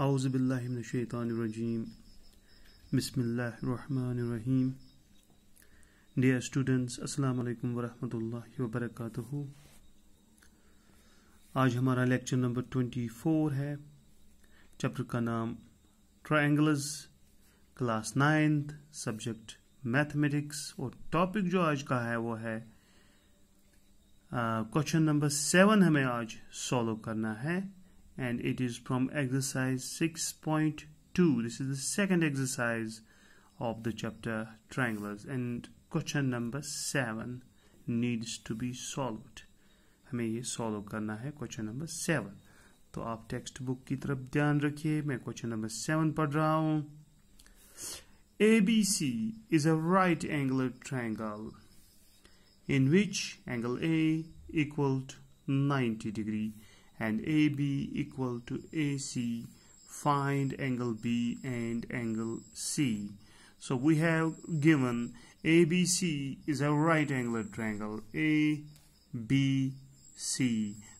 Auzu billahi mineşşeytanirracim. Bismillahirrahmanirrahim. Dear students, assalamu alaikum wa rahmatullahi wa barakatuh. आज हमारा lecture number 24 है chapter का नाम triangles class ninth subject mathematics और topic जो आज का है वो है क्वेश्चन नंबर सेवन हमें आज सॉल्व करना है and it is from exercise 6.2 this is the second exercise of the chapter triangulars and question number 7 needs to be solved हमें ये सॉल्व करना है क्वेश्चन नंबर seven. तो आप टेक्स्ट बुक की तरफ ध्यान रखिए मैं क्वेश्चन नंबर seven पढ़ रहा हूँ. ABC is a right-angled triangle in which angle A A 90 degree and AB equal to AC find angle B and angle C so we have given ABC is a right angular triangle ABC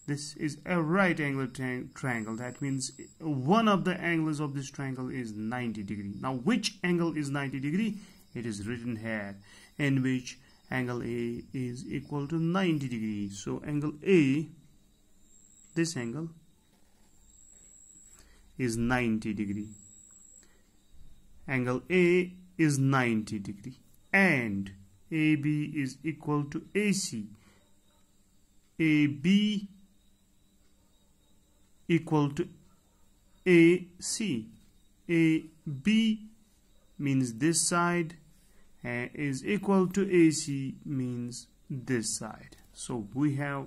this is a right angular tri triangle that means one of the angles of this triangle is 90 degree now which angle is 90 degree it is written here in which angle A is equal to 90 degree so angle A this angle is 90 degree angle A is 90 degree and AB is equal to AC AB equal to AC AB means this side uh, is equal to AC means this side so we have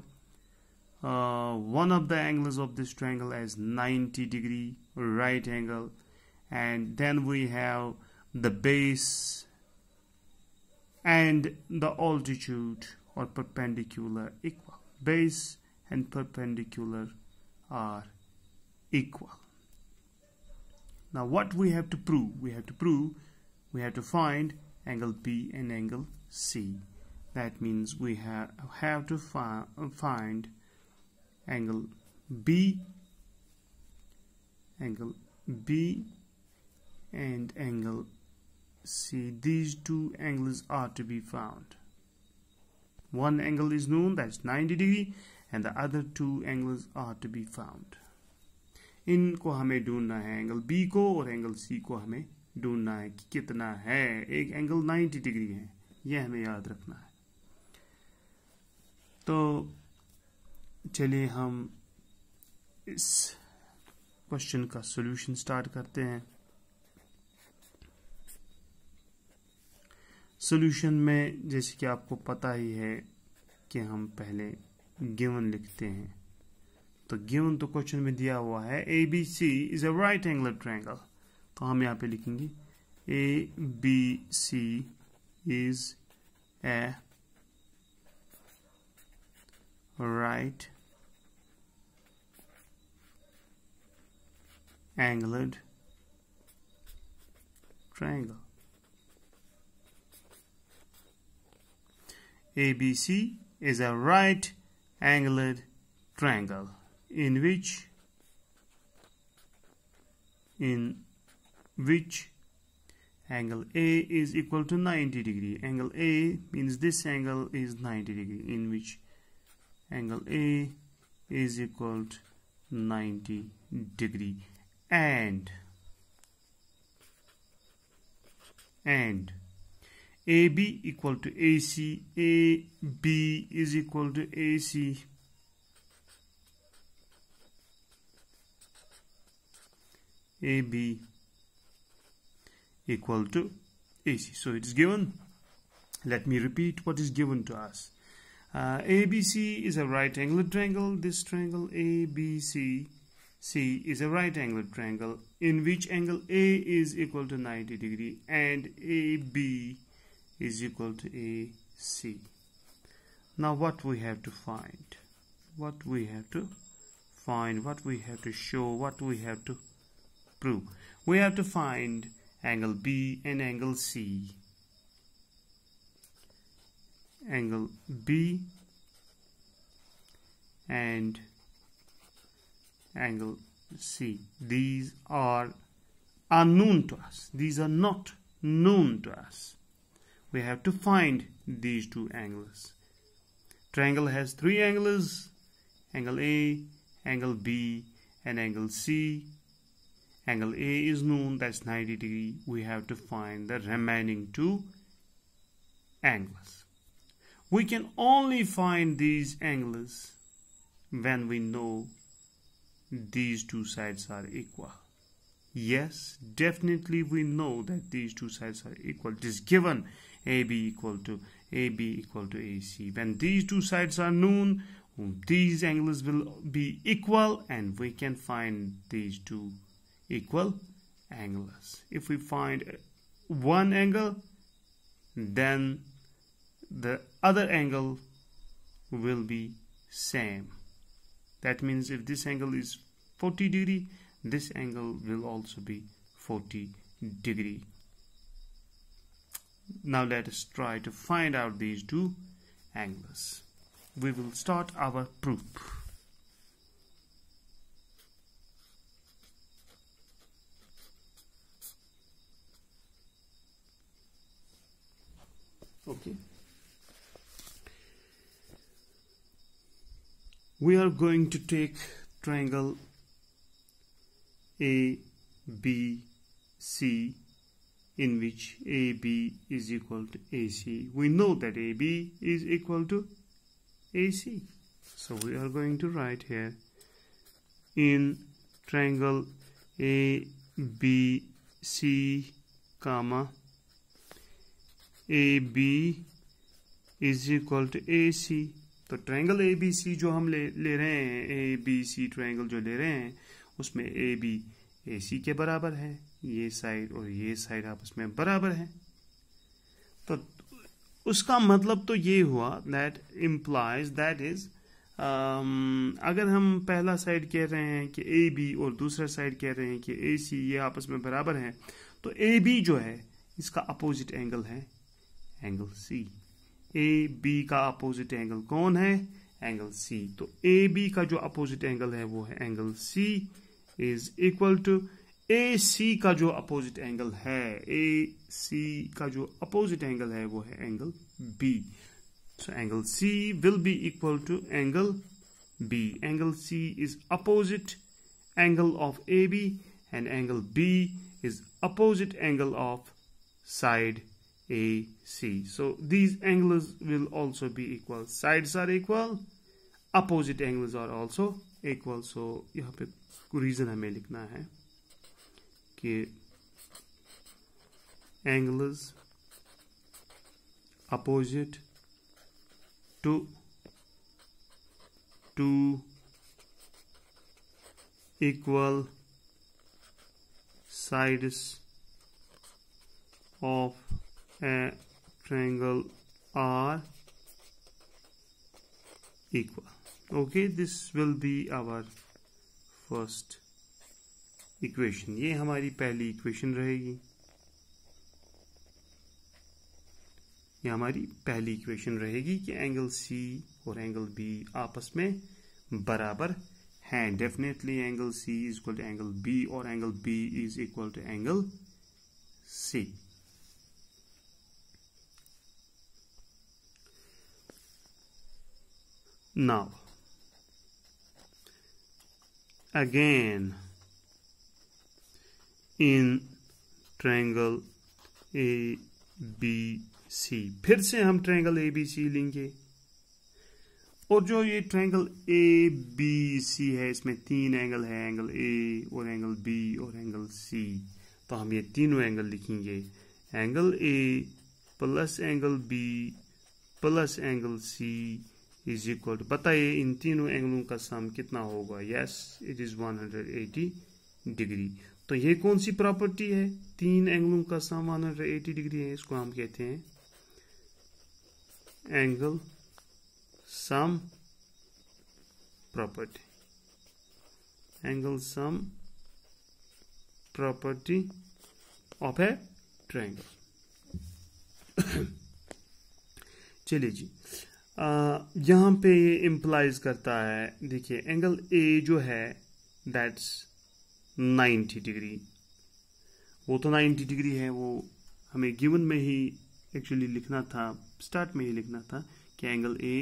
uh, one of the angles of this triangle as 90 degree right angle and then we have the base and the altitude or perpendicular equal base and perpendicular are equal now what we have to prove we have to prove we have to find angle B and angle C that means we have, have to fi find angle B, angle B and angle C. These two angles are to be found. One angle is known, that's 90 degree, and the other two angles are to be found. इनको हमें ढूंढना है angle B को और angle सी को हमें ढूंढना है कि कितना है एक एंगल 90 डिग्री है यह हमें याद रखना है तो चलिए हम इस क्वेश्चन का सॉल्यूशन स्टार्ट करते हैं सॉल्यूशन में जैसे कि आपको पता ही है कि हम पहले गिवन लिखते हैं तो गिवन तो क्वेश्चन में दिया हुआ है A B C is a right angle triangle तो हम यहां पे लिखेंगे A B C is a right angled triangle. ABC is a right angled triangle in which in which angle A is equal to 90 degree. Angle A means this angle is 90 degree in which angle A is equal to 90 degree and and AB equal to AC AB is equal to AC AB equal to AC so it's given let me repeat what is given to us uh, ABC is a right angled triangle this triangle ABC C is a right angled triangle in which angle A is equal to 90 degree and AB is equal to AC. Now what we have to find? What we have to find, what we have to show, what we have to prove. We have to find angle B and angle C. Angle B and angle C. These are unknown to us. These are not known to us. We have to find these two angles. Triangle has three angles, angle A, angle B, and angle C. Angle A is known, that's 90 degree. We have to find the remaining two angles. We can only find these angles when we know these two sides are equal. Yes, definitely we know that these two sides are equal. It is given AB equal to AB equal to AC. When these two sides are known, um, these angles will be equal and we can find these two equal angles. If we find one angle, then the other angle will be same. That means if this angle is 40 degree, this angle will also be 40 degree. Now let us try to find out these two angles. We will start our proof. Okay. we are going to take triangle ABC in which AB is equal to AC. We know that AB is equal to AC. So we are going to write here in triangle ABC comma AB is equal to AC तो triangle A B C जो हम ले ले रहे हैं ए B सी triangle जो ले रहे हैं उसमें ए बी ए सी के बराबर है ये साइड और ये साइड आपस में बराबर है तो उसका मतलब तो ये हुआ दैट इम्प्लाइज दैट इज अगर हम पहला साइड कह रहे हैं कि ए बी और दूसरा साइड कह रहे हैं कि ए सी ये आपस में बराबर है तो ए बी जो है इसका अपोजिट एंगल है एंगल सी ए बी का अपोजिट एंगल कौन है एंगल सी तो ए बी का जो अपोजिट एंगल है वो है angle C is equal to A C का जो अपोजिट एंगल है ए सी का जो अपोजिट एंगल है वो है angle B so angle C will be equal to angle B angle C is opposite angle of A B and angle B is opposite angle of side AC. So these angles will also be equal. Sides are equal. Opposite angles are also equal. So you have to reason I may hai ki angles opposite to to equal sides of and triangle are equal okay this will be our first equation ये हमारी पहली equation रहेगी ये हमारी पहली equation रहेगी कि angle C और एंगल बी आपस में बराबर हैं definitely angle C is equal to angle B और angle B is equal to angle C Now, again, in triangle A B C फिर से हम ट्रैंगल ए बी सी लेंगे और जो ये ट्रायंगल ए बी सी है इसमें तीन एंगल है एंगल ए और एंगल बी और एंगल सी तो हम ये तीनों एंगल लिखेंगे angle A plus angle B plus angle C is equal to बताइए इन तीनों एंगलों का सम कितना होगा यस इट इज़ 180 डिग्री तो ये कौन सी प्रॉपर्टी है तीन एंगलों का सम 180 डिग्री है इसको हम कहते हैं angle sum property angle sum property of a triangle चलिए जी यहाँ पे ये इम्प्लाइज करता है देखिए एंगल ए जो है दैट्स 90 डिग्री वो तो 90 डिग्री है वो हमें गिवन में ही एक्चुअली लिखना था स्टार्ट में ही लिखना था कि angle A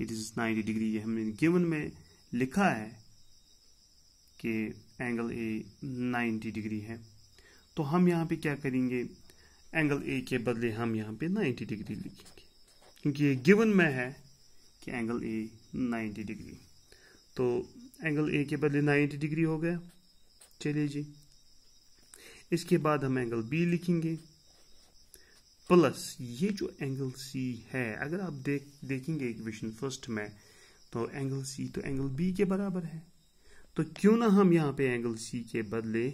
it is 90 degree ये हमने गिवन में लिखा है कि एंगल ए 90 डिग्री है तो हम यहाँ पे क्या करेंगे एंगल ए के बदले हम यहाँ पे 90 डिग्री लिखेंगे क्योंकि ये गिवन में है कि एंगल ए 90 डिग्री तो एंगल ए के बदले 90 डिग्री हो गया चलिए जी इसके बाद हम एंगल बी लिखेंगे प्लस ये जो एंगल सी है अगर आप देख देखेंगे इक्वेशन फर्स्ट में तो एंगल सी तो एंगल बी के बराबर है तो क्यों ना हम यहाँ पे एंगल सी के बदले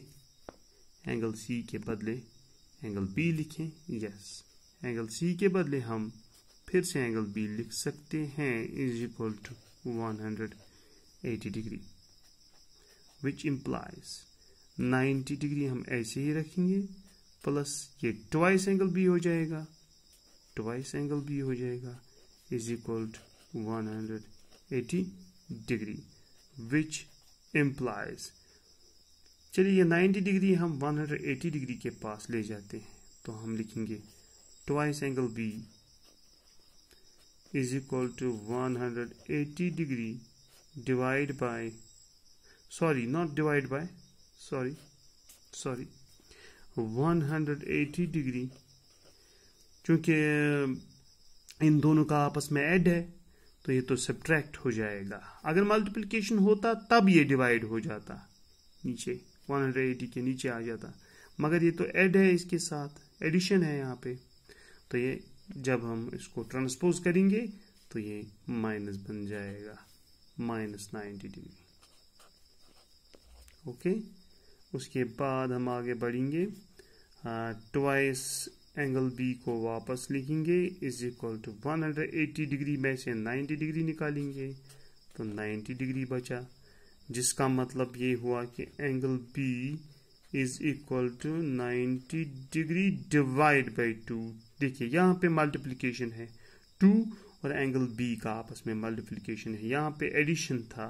एंगल सी के बदले एंगल बी लिखें यस एंगल सी के बदले हम फिर से एंगल बी लिख सकते हैं is equal to 180 degree which implies 90 degree हम ऐसे ही रखेंगे प्लस ये ट्वाइस एंगल बी हो जाएगा ट्वाइस एंगल बी हो जाएगा is equal to 180 degree which implies चलिए ये 90 डिग्री हम 180 डिग्री के पास ले जाते हैं तो हम लिखेंगे twice angle B is equal to 180 degree divide by sorry not divide by sorry sorry 180 degree क्योंकि इन दोनों का आपस में ऐड है तो ये तो सब्ट्रैक्ट हो जाएगा अगर मल्टीप्लीकेशन होता तब ये डिवाइड हो जाता नीचे 180 के नीचे आ जाता मगर ये तो ऐड है इसके साथ एडिशन है यहाँ पे तो ये जब हम इसको ट्रांसपोज करेंगे तो ये माइनस बन जाएगा माइनस नाइन्टी डिग्री ओके उसके बाद हम आगे बढ़ेंगे ट्वाइस एंगल बी को वापस लिखेंगे इज इक्वल टू 180 डिग्री में से 90 डिग्री निकालेंगे तो 90 डिग्री बचा जिसका मतलब ये हुआ कि angle B is equal to 90 degree divide by two देखिए यहाँ पे मल्टीप्लिकेशन है टू और एंगल बी का आपस में मल्टीप्लिकेशन है यहाँ पे एडिशन था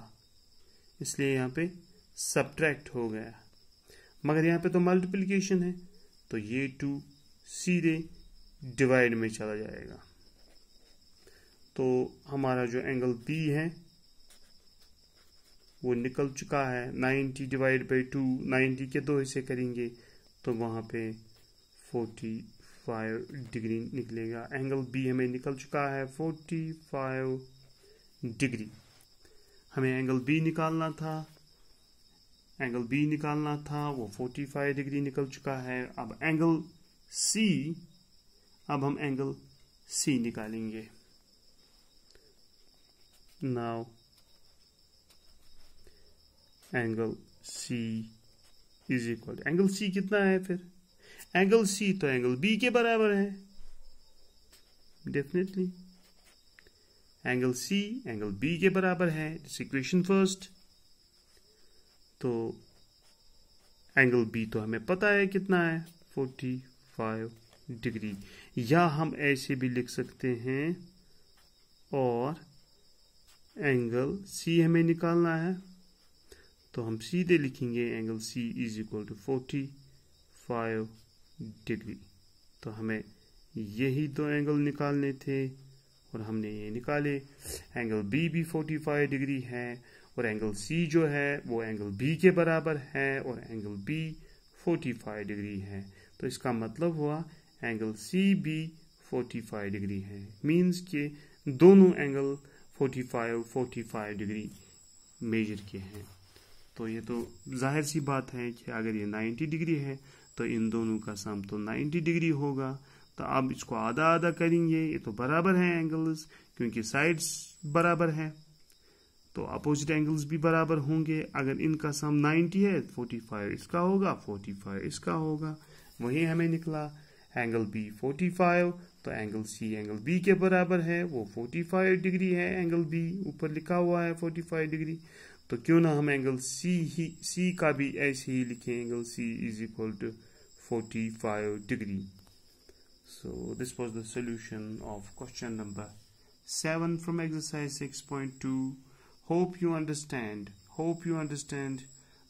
इसलिए यहाँ पे सब्ट्रैक्ट हो गया मगर यहाँ पे तो मल्टीप्लिकेशन है तो ये टू सीधे डिवाइड में चला जाएगा तो हमारा जो एंगल बी है वो निकल चुका है 90 डिवाइड बाई टू नाइन्टी के दो हिस्से करेंगे तो वहाँ पे फोर्टी फाइव डिग्री निकलेगा एंगल बी हमें निकल चुका है फोर्टी फाइव डिग्री हमें एंगल बी निकालना था एंगल बी निकालना था वो फोर्टी फाइव डिग्री निकल चुका है अब एंगल सी अब हम एंगल सी निकालेंगे now angle C is equal angle C कितना है फिर एंगल सी तो एंगल बी के बराबर है definitely angle C angle B के बराबर है दिस इक्वेशन फर्स्ट तो एंगल बी तो हमें पता है कितना है फोर्टी फाइव डिग्री या हम ऐसे भी लिख सकते हैं और एंगल सी हमें निकालना है तो हम सीधे लिखेंगे angle C is equal to forty five degree तो हमें यही दो एंगल निकालने थे और हमने ये निकाले एंगल बी भी 45 डिग्री है और एंगल सी जो है वो एंगल बी के बराबर है और एंगल बी 45 डिग्री है तो इसका मतलब हुआ एंगल सी बी 45 डिग्री है मींस के दोनों एंगल 45 45 डिग्री मेजर के हैं तो ये तो जाहिर सी बात है कि अगर ये 90 डिग्री है तो इन दोनों का सम तो 90 डिग्री होगा तो अब इसको आधा आधा करेंगे ये तो बराबर हैं एंगल्स क्योंकि साइड्स बराबर हैं तो अपोजिट एंगल्स भी बराबर होंगे अगर इनका सम 90 है 45 इसका होगा 45 इसका होगा वही हमें निकला एंगल बी 45 तो एंगल सी एंगल बी के बराबर है वो 45 डिग्री है एंगल बी ऊपर लिखा हुआ है 45 डिग्री तो क्यों ना हम एंगल सी ही सी का भी ऐसे ही लिखें angle C is equal to 45 degree so this was the solution of question number 7 from exercise 6.2 hope you understand hope you understand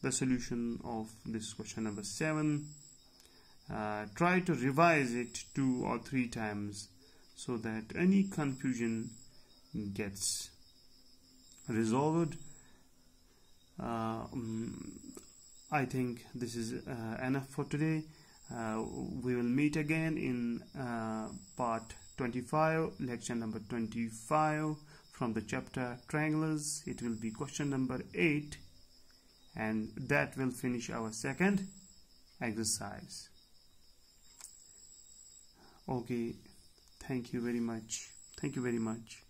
the solution of this question number 7 uh, try to revise it two or three times so that any confusion gets resolved uh, um, I think this is uh, enough for today uh, we will meet again in uh, part 25 lecture number 25 from the chapter triangles. it will be question number 8 and that will finish our second exercise okay thank you very much thank you very much